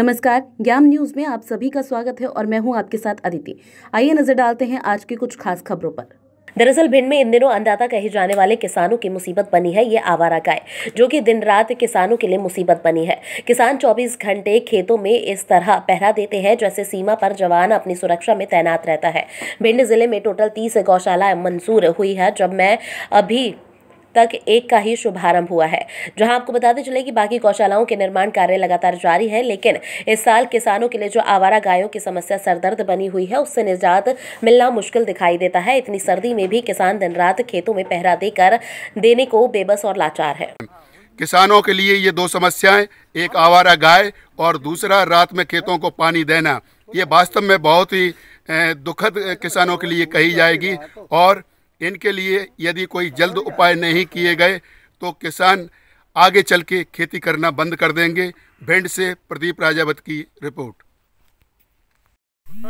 नमस्कार ज्ञान न्यूज में आप सभी का स्वागत है और मैं हूं आपके साथ अदिति आइए नजर डालते हैं आज की कुछ खास खबरों पर दरअसल भिंड में इन दिनों अन्नदाता कहे जाने वाले किसानों की मुसीबत बनी है ये आवारा गाय जो कि दिन रात किसानों के लिए मुसीबत बनी है किसान 24 घंटे खेतों में इस तरह पहरा देते हैं जैसे सीमा पर जवान अपनी सुरक्षा में तैनात रहता है भिंड जिले में टोटल तीस गौशाला मंजूर हुई है जब मैं अभी तक एक का ही शुभारंभ हुआ है जहां आपको बताते चले कि बाकी गौशालाओं के निर्माण कार्य लगातार जारी है लेकिन इस साल किसानों के लिए जो आवारा गायों की समस्या सरदर्द बनी हुई है उससे निजात मिलना मुश्किल दिखाई देता है इतनी सर्दी में भी किसान दिन रात खेतों में पहरा देकर देने को बेबस और लाचार है किसानों के लिए ये दो समस्याएं एक आवारा गाय और दूसरा रात में खेतों को पानी देना ये वास्तव में बहुत ही दुखद किसानों के लिए कही जाएगी और इनके लिए यदि कोई जल्द उपाय नहीं किए गए तो किसान आगे चल के खेती करना बंद कर देंगे भिंड से प्रदीप राजावत की रिपोर्ट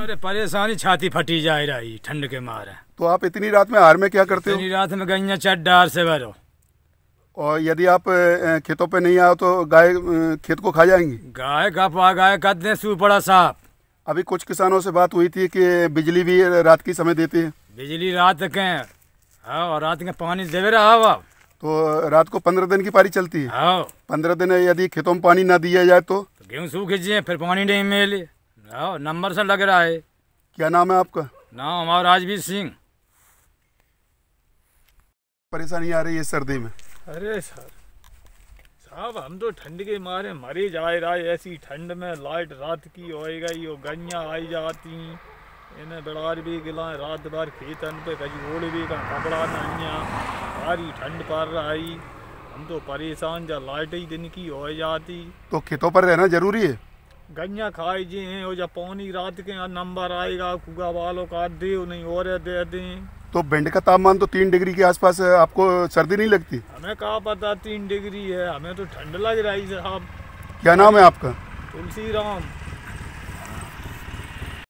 अरे परेशानी छाती फटी जा रही ठंड के मारे तो आप इतनी रात में हार में क्या करते इतनी हो रात में गई चार से भरो और यदि आप खेतों पे नहीं आओ तो गाय खेत को खा जाएंगी गाय का पा गाय का दे पड़ा साहब अभी कुछ किसानों से बात हुई थी कि बिजली भी रात की समय देती है बिजली रात के हाँ और रात में पानी देवे रहा वा तो रात को पंद्रह दिन की पारी चलती है हाँ पंद्रह दिन यदि खेतों में पानी ना दिया जाए तो, तो गेहूँ सूख जाए फिर पानी नहीं मिले हाँ नंबर से लग रहा है क्या नाम है आपका नाम हमारा राजवीर सिंह परेशानी आ रही है सर्दी में अरे सर साहब हम तो ठंड के मारे मरे जा रहा है ऐसी ठंड में लाइट रात की होएगा यो गइया आई जाती इन्हें बिलार भी गिला रात बार खेत अन पे कभी ओल भी घंटा बड़ा नाइया भारी ठंड पड़ आई हम तो परेशान जा लाइट ही दिन की हो जाती तो खेतों पर रहना जरूरी है गन्या खाए जी हैं और जब पानी रात के यहाँ नंबर आएगा कुगा वालों का दे नहीं और दे दें तो भिंड का तापमान तो तीन डिग्री के आसपास है आपको सर्दी नहीं लगती हमें कहा पता तीन डिग्री है हमें तो ठंड लग रही है साहब क्या नाम है आपका तुलसी राम